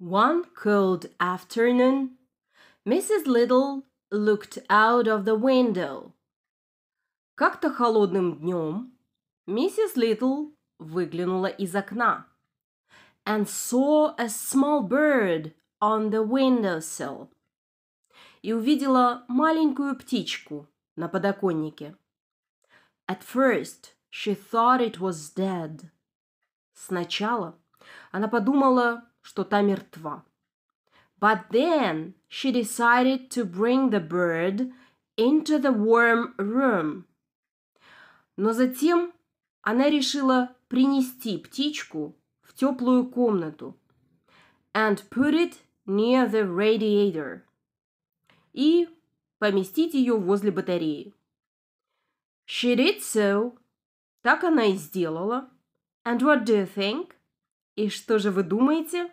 One cold afternoon, Mrs. Little looked out of the window. Как-то холодным днем миссис Литл выглянула из окна and saw a small bird on the windowsill и увидела маленькую птичку на подоконнике. At first she thought it was dead. Сначала она подумала, что та мертва. But then she decided to bring the bird into the warm room. Но затем она решила принести птичку в теплую комнату and put it near the radiator и поместить ее возле батареи. She did so. Так она и сделала. And what do you think? И что же вы думаете?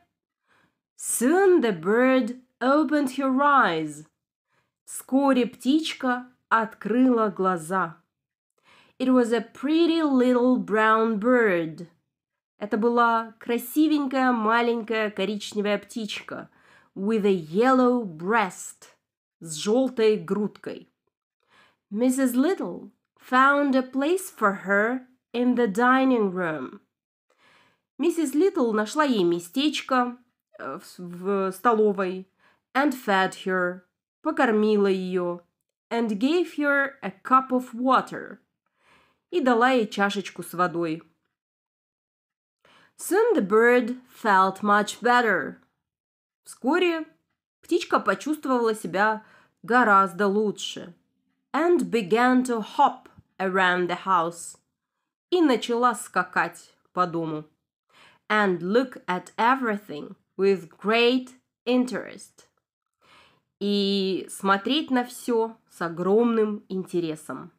Soon the bird opened her eyes. Вскоре птичка открыла глаза. It was a pretty little brown bird. Это была красивенькая маленькая коричневая птичка with a yellow breast с желтой грудкой. Mrs. Little found a place for her in the dining room. Миссис Литл нашла ей местечко Э, в столовой, and fed her, покормила ее, and gave her a cup of water, и дала ей чашечку с водой. Soon the bird felt much better. Вскоре птичка почувствовала себя гораздо лучше and began to hop around the house и начала скакать по дому and look at everything – with great interest. И смотреть на все с огромным интересом.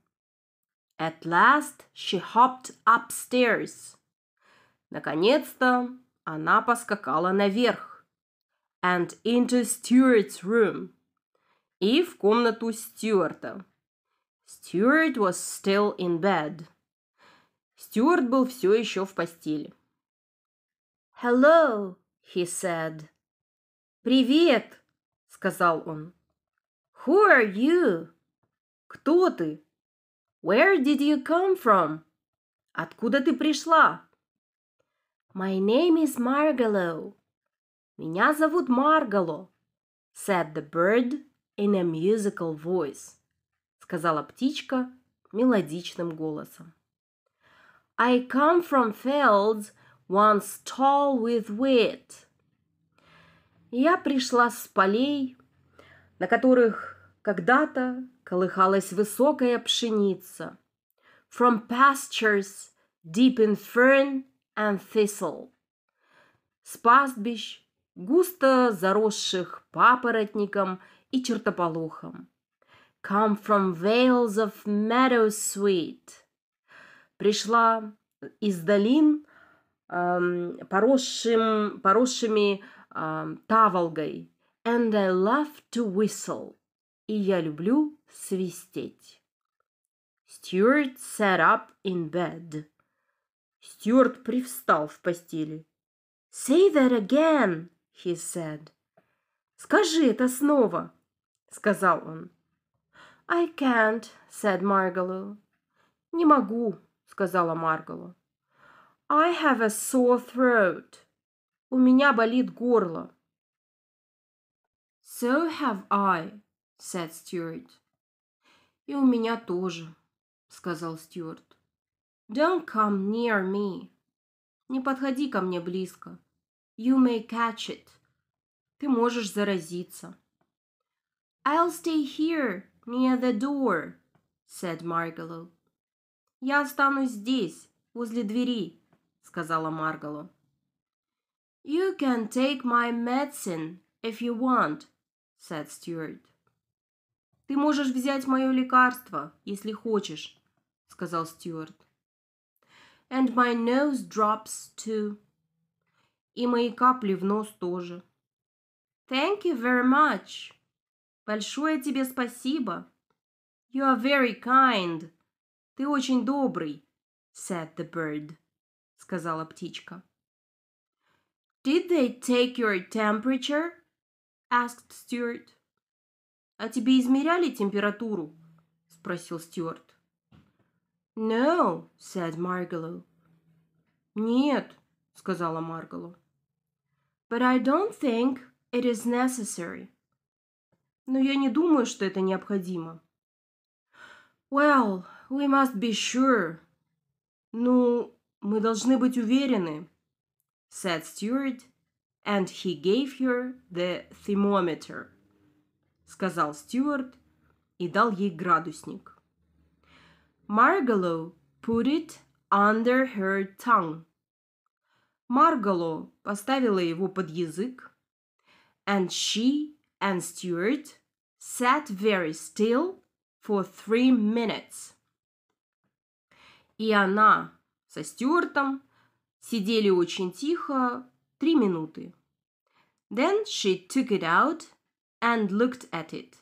At last she hopped upstairs. Наконец-то она поскакала наверх. And into Stuart's room. И в комнату Стюарта. Стюарт was still in bed. Стюарт был все еще в постели. Hello, he said. «Привет!» — сказал он. «Who are you?» «Кто ты?» «Where did you come from?» «Откуда ты пришла?» «My name is Margalo». «Меня зовут Маргало», — said the bird in a musical voice, — сказала птичка мелодичным голосом. I come from fields once tall with wit. Я пришла с полей, на которых когда-то колыхалась высокая пшеница. From pastures deep in fern and thistle. С пастбищ, густо заросших папоротником и чертополохом. Come from vales of meadow sweet. Пришла из долин – поросшим, поросшими таволгой. And I love to whistle. И я люблю свистеть. Стюарт sat up in bed. Стюарт привстал в постели. Say that again, he said. Скажи это снова, сказал он. I can't, said Margalo. Не могу, сказала Маргалу. I have a sore throat. У меня болит горло. So have I, said Stuart. И у меня тоже, сказал Стюарт. Don't come near me. Не подходи ко мне близко. You may catch it. Ты можешь заразиться. I'll stay here, near the door, said Margalo. Я останусь здесь, возле двери, сказала Маргало. You can take my medicine if you want, said Stuart. Ты можешь взять мое лекарство, если хочешь, сказал Стюарт. And my nose drops too. И мои капли в нос тоже. Thank you very much. Большое тебе спасибо. You are very kind. Ты очень добрый, said the bird сказала птичка. Did they take your temperature? asked Stuart. А тебе измеряли температуру? спросил Стюарт. No, said Margalo. Нет, сказала Маргало. But I don't think it is necessary. Но я не думаю, что это необходимо. Well, we must be sure. Ну, Мы должны быть уверены, said Stewart, and he gave her the thermometer, сказал Стюарт и дал ей градусник. Margalo put it under her tongue. Маргало поставила его под язык. And she and Stuart sat very still for three minutes. И она со Стюартом. Сидели очень тихо, три минуты. Then she took it out and looked at it.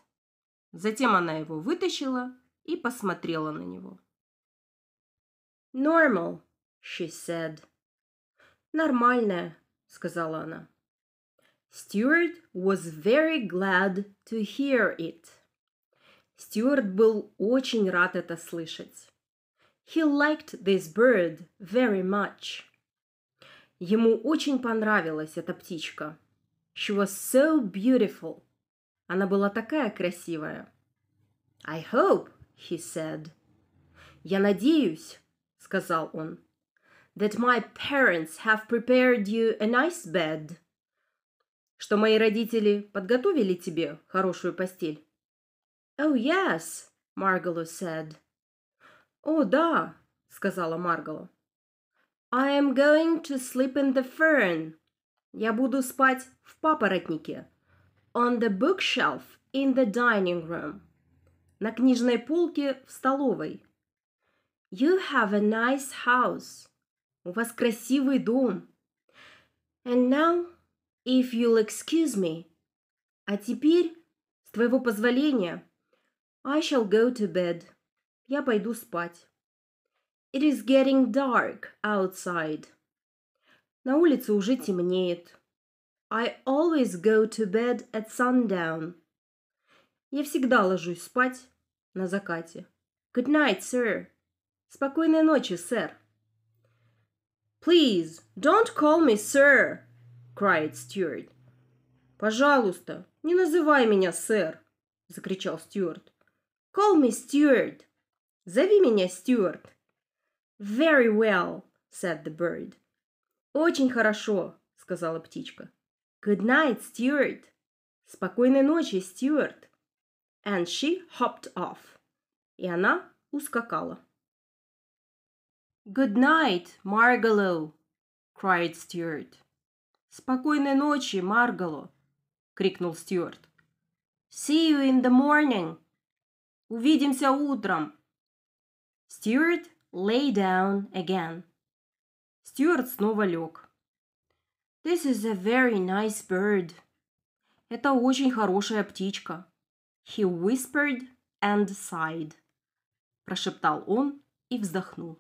Затем она его вытащила и посмотрела на него. Normal, she said. Нормальная, сказала она. Стюарт was very glad to hear it. Стюарт был очень рад это слышать. He liked this bird very much. Ему очень понравилась эта птичка. She was so beautiful. Она была такая красивая. I hope, he said. Я надеюсь, сказал он, that my parents have prepared you a nice bed. Что мои родители подготовили тебе хорошую постель. Oh, yes, Margalo said. О, да, сказала Маргала. I am going to sleep in the fern. Я буду спать в папоротнике. On the bookshelf in the dining room. На книжной полке в столовой. You have a nice house. У вас красивый дом. And now, if you'll excuse me. А теперь, с твоего позволения, I shall go to bed. Я пойду спать. It is getting dark outside. На улице уже темнеет. I always go to bed at sundown. Я всегда ложусь спать на закате. Good night, sir. Спокойной ночи, сэр. Please, don't call me sir, cried Stuart. Пожалуйста, не называй меня сэр, закричал Стюарт. Call me Stuart. Зови меня Стюарт. Very well, said the bird. Очень хорошо, сказала птичка. Good night, Stewart. Спокойной ночи, Стюарт. And she hopped off. И она ускакала. Good night, Margalo, cried Стюарт. Спокойной ночи, Маргало, крикнул Стюарт. See you in the morning. Увидимся утром, Стюарт lay down again. Стюарт снова лег. This is a very nice bird. Это очень хорошая птичка. He whispered and sighed. Прошептал он и вздохнул.